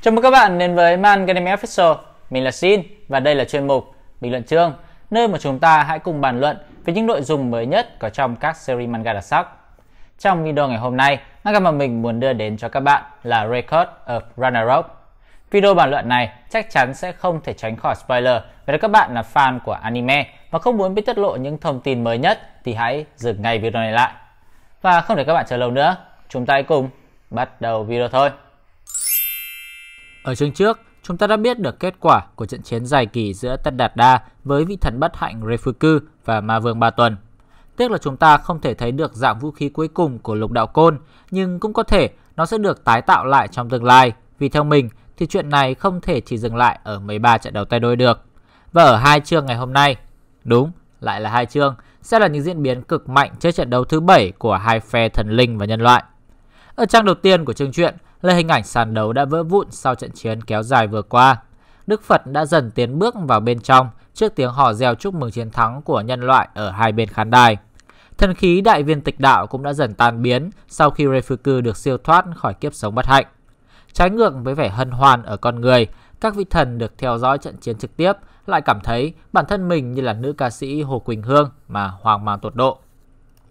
Chào mừng các bạn đến với Man Academy Official. Mình là Sin và đây là chuyên mục Bình luận chương, nơi mà chúng ta hãy cùng bàn luận về những nội dung mới nhất có trong các series manga đặc sắc. Trong video ngày hôm nay, manga mà mình muốn đưa đến cho các bạn là Record of Ragnarok. Video bàn luận này chắc chắn sẽ không thể tránh khỏi spoiler Vậy các bạn là fan của anime và không muốn bị tiết lộ những thông tin mới nhất thì hãy dừng ngay video này lại. Và không để các bạn chờ lâu nữa, chúng ta hãy cùng bắt đầu video thôi. Ở chương trước, chúng ta đã biết được kết quả của trận chiến dài kỳ giữa Tất Đạt Đa với vị thần bất hạnh Refuku và Ma Vương Ba Tuần. Tiếc là chúng ta không thể thấy được dạng vũ khí cuối cùng của lục đạo côn, nhưng cũng có thể nó sẽ được tái tạo lại trong tương lai, vì theo mình thì chuyện này không thể chỉ dừng lại ở 13 trận đấu tay đôi được. Và ở hai chương ngày hôm nay, đúng, lại là hai chương, sẽ là những diễn biến cực mạnh trước trận đấu thứ bảy của hai phe thần linh và nhân loại. Ở trang đầu tiên của chương truyện, là hình ảnh sàn đấu đã vỡ vụn sau trận chiến kéo dài vừa qua. Đức Phật đã dần tiến bước vào bên trong trước tiếng hò reo chúc mừng chiến thắng của nhân loại ở hai bên khán đài. Thần khí đại viên tịch đạo cũng đã dần tan biến sau khi Refuku được siêu thoát khỏi kiếp sống bất hạnh. Trái ngược với vẻ hân hoan ở con người, các vị thần được theo dõi trận chiến trực tiếp lại cảm thấy bản thân mình như là nữ ca sĩ Hồ Quỳnh Hương mà hoang mang tột độ.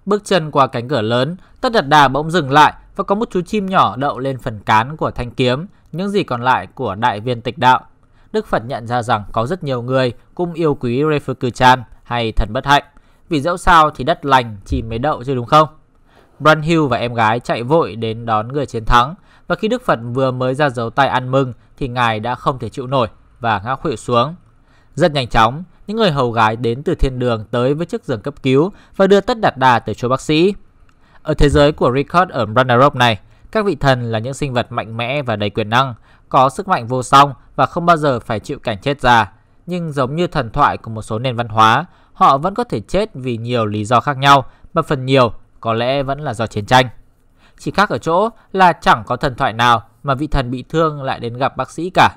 Bước chân qua cánh cửa lớn, Tất Đạt Đà bỗng dừng lại và có một chú chim nhỏ đậu lên phần cán của thanh kiếm, những gì còn lại của đại viên tịch đạo. Đức Phật nhận ra rằng có rất nhiều người cũng yêu quý refuku hay thần bất hạnh, vì dẫu sao thì đất lành chỉ mới đậu chứ đúng không? Bran và em gái chạy vội đến đón người chiến thắng, và khi Đức Phật vừa mới ra dấu tay ăn mừng thì ngài đã không thể chịu nổi và ngã khuỵu xuống. Rất nhanh chóng, những người hầu gái đến từ thiên đường tới với chiếc giường cấp cứu và đưa Tất Đạt Đà tới chỗ bác sĩ. Ở thế giới của Record ở Ragnarok này, các vị thần là những sinh vật mạnh mẽ và đầy quyền năng, có sức mạnh vô song và không bao giờ phải chịu cảnh chết già. Nhưng giống như thần thoại của một số nền văn hóa, họ vẫn có thể chết vì nhiều lý do khác nhau, mà phần nhiều có lẽ vẫn là do chiến tranh. Chỉ khác ở chỗ là chẳng có thần thoại nào mà vị thần bị thương lại đến gặp bác sĩ cả.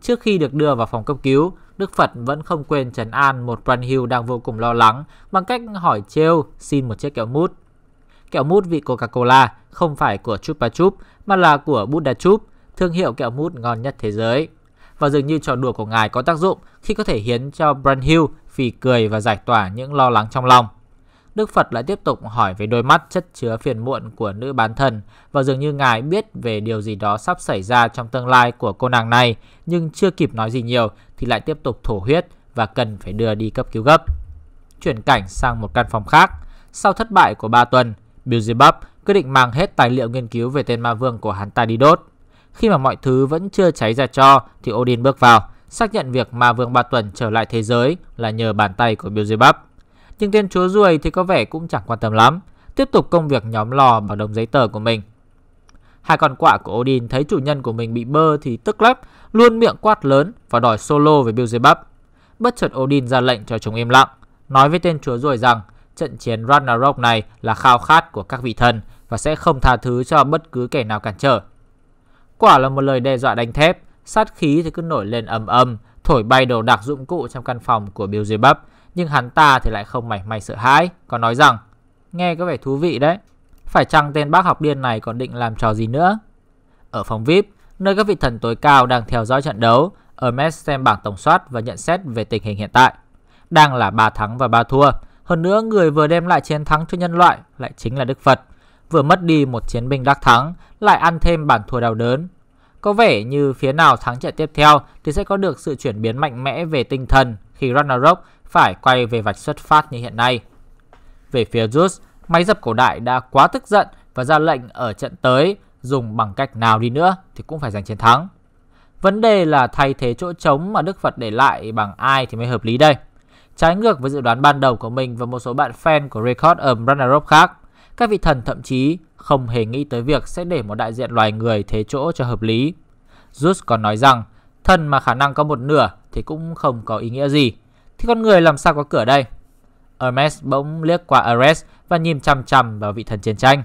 Trước khi được đưa vào phòng cấp cứu, Đức Phật vẫn không quên trấn an một Brand đang vô cùng lo lắng bằng cách hỏi trêu xin một chiếc kẹo mút kẹo mút vị Coca-Cola không phải của Chupa Chup mà là của Buddha Chup, thương hiệu kẹo mút ngon nhất thế giới. Và dường như trò đùa của ngài có tác dụng khi có thể hiến cho Brunhill phì cười và giải tỏa những lo lắng trong lòng. Đức Phật lại tiếp tục hỏi về đôi mắt chất chứa phiền muộn của nữ bán thần và dường như ngài biết về điều gì đó sắp xảy ra trong tương lai của cô nàng này nhưng chưa kịp nói gì nhiều thì lại tiếp tục thổ huyết và cần phải đưa đi cấp cứu gấp. Chuyển cảnh sang một căn phòng khác. Sau thất bại của 3 tuần, Beelzebub quyết định mang hết tài liệu nghiên cứu về tên ma vương của hắn ta đi đốt. Khi mà mọi thứ vẫn chưa cháy ra cho thì Odin bước vào, xác nhận việc ma vương ba tuần trở lại thế giới là nhờ bàn tay của Beelzebub. Nhưng tên chúa ruồi thì có vẻ cũng chẳng quan tâm lắm, tiếp tục công việc nhóm lò bằng đống giấy tờ của mình. Hai con quạ của Odin thấy chủ nhân của mình bị bơ thì tức lắm, luôn miệng quát lớn và đòi solo với Beelzebub. Bất chợt Odin ra lệnh cho chúng im lặng, nói với tên chúa ruồi rằng Trận chiến Ragnarok này là khao khát của các vị thần và sẽ không tha thứ cho bất cứ kẻ nào cản trở. Quả là một lời đe dọa đánh thép, sát khí thì cứ nổi lên ầm ầm, thổi bay đồ đạc dụng cụ trong căn phòng của Beelzebub, nhưng hắn ta thì lại không mảy may sợ hãi, còn nói rằng, nghe có vẻ thú vị đấy, phải chăng tên bác học điên này còn định làm trò gì nữa? Ở phòng VIP, nơi các vị thần tối cao đang theo dõi trận đấu, Hermes xem bảng tổng soát và nhận xét về tình hình hiện tại. Đang là 3 thắng và 3 thua, hơn nữa, người vừa đem lại chiến thắng cho nhân loại lại chính là Đức Phật, vừa mất đi một chiến binh đắc thắng, lại ăn thêm bản thua đau đớn. Có vẻ như phía nào thắng trận tiếp theo thì sẽ có được sự chuyển biến mạnh mẽ về tinh thần khi Ragnarok phải quay về vạch xuất phát như hiện nay. Về phía Zeus, máy dập cổ đại đã quá tức giận và ra lệnh ở trận tới dùng bằng cách nào đi nữa thì cũng phải giành chiến thắng. Vấn đề là thay thế chỗ trống mà Đức Phật để lại bằng ai thì mới hợp lý đây trái ngược với dự đoán ban đầu của mình và một số bạn fan của Record ở Ragnarok khác. Các vị thần thậm chí không hề nghĩ tới việc sẽ để một đại diện loài người thế chỗ cho hợp lý. Zeus còn nói rằng, thần mà khả năng có một nửa thì cũng không có ý nghĩa gì. Thì con người làm sao có cửa đây? Hermes bỗng liếc qua Ares và nhìn chằm chằm vào vị thần chiến tranh.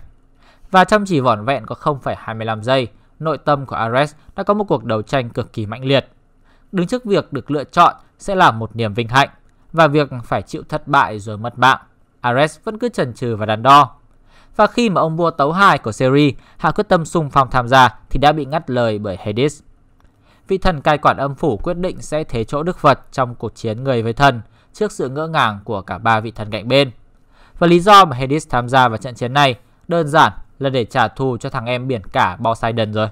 Và trong chỉ vỏn vẹn có 0,25 giây, nội tâm của Ares đã có một cuộc đấu tranh cực kỳ mãnh liệt. Đứng trước việc được lựa chọn sẽ là một niềm vinh hạnh, và việc phải chịu thất bại rồi mất mạng, Ares vẫn cứ chần chừ và đắn đo. Và khi mà ông vua tấu hài của series hạ quyết tâm xung phong tham gia thì đã bị ngắt lời bởi Hades. Vị thần cai quản âm phủ quyết định sẽ thế chỗ Đức Phật trong cuộc chiến người với thần trước sự ngỡ ngàng của cả ba vị thần cạnh bên. Và lý do mà Hades tham gia vào trận chiến này đơn giản là để trả thù cho thằng em biển cả Poseidon rồi.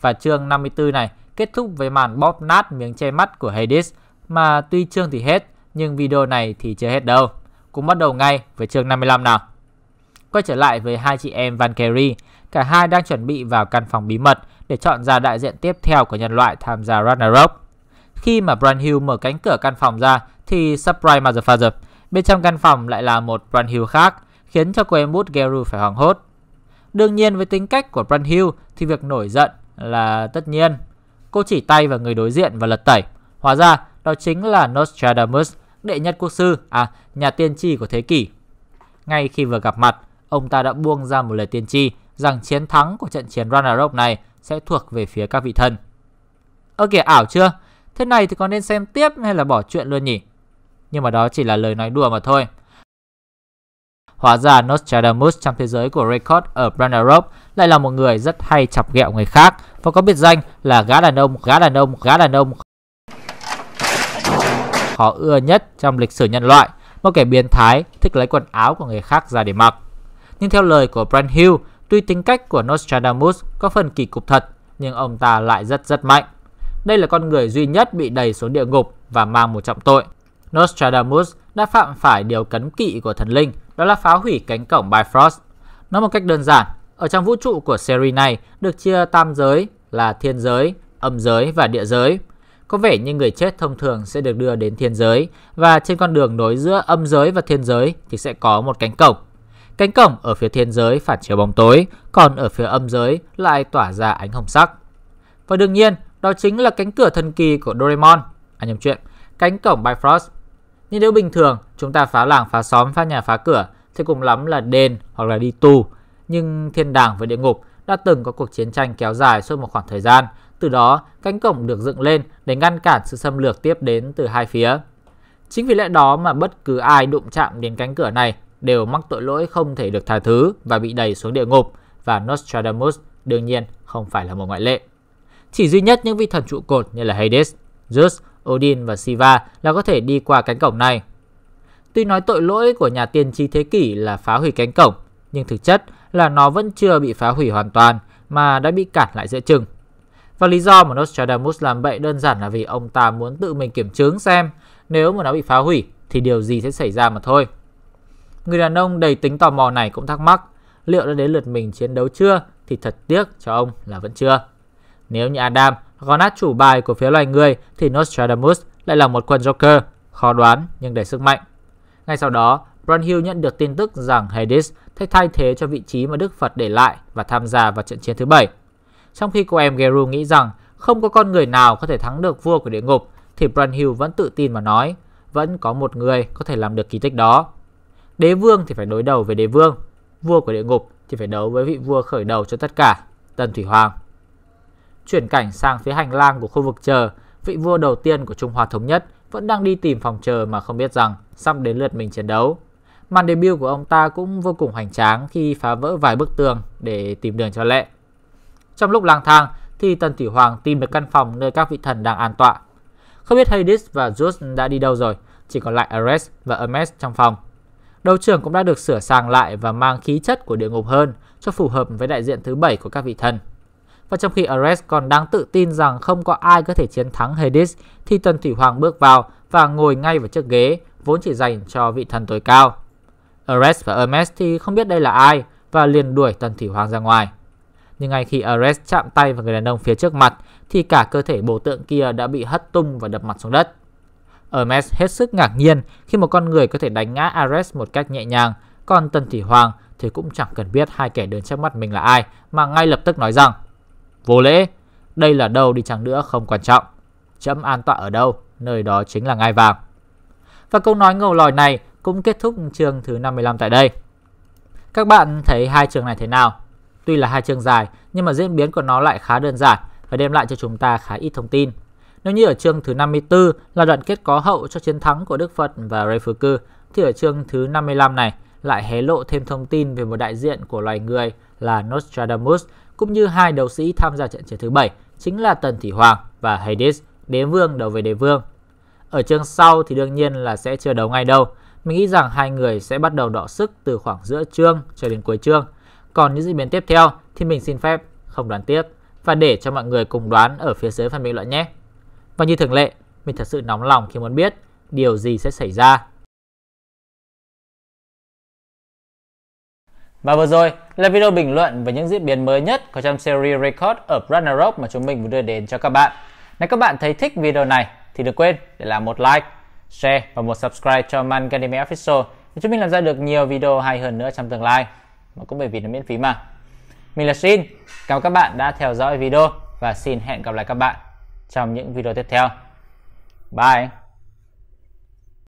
Và chương 54 này kết thúc với màn bóp nát miếng che mắt của Hades mà tuy chương thì hết nhưng video này thì chưa hết đâu. Cũng bắt đầu ngay với chương 55 nào. Quay trở lại với hai chị em Van Kerry, cả hai đang chuẩn bị vào căn phòng bí mật để chọn ra đại diện tiếp theo của nhân loại tham gia Ragnarok. Khi mà Bran Hill mở cánh cửa căn phòng ra thì surprise motherfucker, bên trong căn phòng lại là một Bran Hill khác, khiến cho cô em bút Geru phải hoảng hốt. Đương nhiên với tính cách của Bran Hill thì việc nổi giận là tất nhiên. Cô chỉ tay vào người đối diện và lật tẩy. Hóa ra đó chính là Nostradamus đệ nhất quốc sư, à, nhà tiên tri của thế kỷ. Ngay khi vừa gặp mặt, ông ta đã buông ra một lời tiên tri rằng chiến thắng của trận chiến Ragnarok này sẽ thuộc về phía các vị thần. Ơ kìa ảo chưa? Thế này thì còn nên xem tiếp hay là bỏ chuyện luôn nhỉ? Nhưng mà đó chỉ là lời nói đùa mà thôi. Hóa ra Nostradamus trong thế giới của Record ở Ragnarok lại là một người rất hay chọc ghẹo người khác và có biệt danh là gã đàn ông, gã đàn ông, gã đàn ông khó ưa nhất trong lịch sử nhân loại, một kẻ biến thái thích lấy quần áo của người khác ra để mặc. Nhưng theo lời của Brand Hill, tuy tính cách của Nostradamus có phần kỳ cục thật, nhưng ông ta lại rất rất mạnh. Đây là con người duy nhất bị đẩy xuống địa ngục và mang một trọng tội. Nostradamus đã phạm phải điều cấm kỵ của thần linh, đó là phá hủy cánh cổng Bifrost. Nói một cách đơn giản, ở trong vũ trụ của series này được chia tam giới là thiên giới, âm giới và địa giới. Có vẻ như người chết thông thường sẽ được đưa đến thiên giới và trên con đường nối giữa âm giới và thiên giới thì sẽ có một cánh cổng. Cánh cổng ở phía thiên giới phản chiếu bóng tối, còn ở phía âm giới lại tỏa ra ánh hồng sắc. Và đương nhiên, đó chính là cánh cửa thần kỳ của Doraemon. À nhầm chuyện, cánh cổng Bifrost. Nhưng nếu bình thường, chúng ta phá làng, phá xóm, phá nhà, phá cửa thì cũng lắm là đền hoặc là đi tù. Nhưng thiên đàng và địa ngục đã từng có cuộc chiến tranh kéo dài suốt một khoảng thời gian từ đó, cánh cổng được dựng lên để ngăn cản sự xâm lược tiếp đến từ hai phía. Chính vì lẽ đó mà bất cứ ai đụng chạm đến cánh cửa này đều mắc tội lỗi không thể được tha thứ và bị đẩy xuống địa ngục và Nostradamus đương nhiên không phải là một ngoại lệ. Chỉ duy nhất những vị thần trụ cột như là Hades, Zeus, Odin và Shiva là có thể đi qua cánh cổng này. Tuy nói tội lỗi của nhà tiên tri thế kỷ là phá hủy cánh cổng, nhưng thực chất là nó vẫn chưa bị phá hủy hoàn toàn mà đã bị cản lại giữa chừng. Và lý do mà Nostradamus làm vậy đơn giản là vì ông ta muốn tự mình kiểm chứng xem nếu mà nó bị phá hủy thì điều gì sẽ xảy ra mà thôi. Người đàn ông đầy tính tò mò này cũng thắc mắc liệu đã đến lượt mình chiến đấu chưa thì thật tiếc cho ông là vẫn chưa. Nếu như Adam gón nát chủ bài của phía loài người thì Nostradamus lại là một quân Joker, khó đoán nhưng đầy sức mạnh. Ngay sau đó, Brunhill nhận được tin tức rằng Hades thay thay thế cho vị trí mà Đức Phật để lại và tham gia vào trận chiến thứ bảy. Trong khi cô em Geru nghĩ rằng không có con người nào có thể thắng được vua của địa ngục, thì Branhill vẫn tự tin mà nói, vẫn có một người có thể làm được kỳ tích đó. Đế vương thì phải đối đầu với đế vương, vua của địa ngục thì phải đấu với vị vua khởi đầu cho tất cả, Tần Thủy Hoàng. Chuyển cảnh sang phía hành lang của khu vực chờ, vị vua đầu tiên của Trung Hoa Thống Nhất vẫn đang đi tìm phòng chờ mà không biết rằng sắp đến lượt mình chiến đấu. Màn debut của ông ta cũng vô cùng hoành tráng khi phá vỡ vài bức tường để tìm đường cho lệ. Trong lúc lang thang thì Tần Thủy Hoàng tìm được căn phòng nơi các vị thần đang an tọa. Không biết Hades và Zeus đã đi đâu rồi, chỉ còn lại Ares và Hermes trong phòng. Đầu trưởng cũng đã được sửa sang lại và mang khí chất của địa ngục hơn cho phù hợp với đại diện thứ bảy của các vị thần. Và trong khi Ares còn đang tự tin rằng không có ai có thể chiến thắng Hades thì Tần Thủy Hoàng bước vào và ngồi ngay vào chiếc ghế vốn chỉ dành cho vị thần tối cao. Ares và Hermes thì không biết đây là ai và liền đuổi Tần Thủy Hoàng ra ngoài nhưng ngay khi Ares chạm tay vào người đàn ông phía trước mặt thì cả cơ thể bồ tượng kia đã bị hất tung và đập mặt xuống đất. Hermes hết sức ngạc nhiên khi một con người có thể đánh ngã Ares một cách nhẹ nhàng, còn Tần Thủy Hoàng thì cũng chẳng cần biết hai kẻ đến trước mắt mình là ai mà ngay lập tức nói rằng Vô lễ, đây là đâu đi chăng nữa không quan trọng. Chấm an tọa ở đâu, nơi đó chính là ngai vàng. Và câu nói ngầu lòi này cũng kết thúc chương thứ 55 tại đây. Các bạn thấy hai trường này thế nào? Tuy là hai chương dài nhưng mà diễn biến của nó lại khá đơn giản và đem lại cho chúng ta khá ít thông tin. Nếu như ở chương thứ 54 là đoạn kết có hậu cho chiến thắng của Đức Phật và Raifuku, thì ở chương thứ 55 này lại hé lộ thêm thông tin về một đại diện của loài người là Nostradamus, cũng như hai đấu sĩ tham gia trận chiến thứ bảy chính là Tần Thủy Hoàng và Hades, đế vương đấu với đế vương. Ở chương sau thì đương nhiên là sẽ chưa đấu ngay đâu. Mình nghĩ rằng hai người sẽ bắt đầu đọ sức từ khoảng giữa chương cho đến cuối chương. Còn những diễn biến tiếp theo thì mình xin phép không đoán tiếp và để cho mọi người cùng đoán ở phía dưới phần bình luận nhé. Và như thường lệ, mình thật sự nóng lòng khi muốn biết điều gì sẽ xảy ra. Và vừa rồi là video bình luận về những diễn biến mới nhất của trong series Record ở Ragnarok mà chúng mình vừa đưa đến cho các bạn. Nếu các bạn thấy thích video này thì đừng quên để lại một like, share và một subscribe cho Man Official để chúng mình làm ra được nhiều video hay hơn nữa trong tương lai mà cũng bởi vì nó miễn phí mà mình là Shin cảm ơn các bạn đã theo dõi video và xin hẹn gặp lại các bạn trong những video tiếp theo bye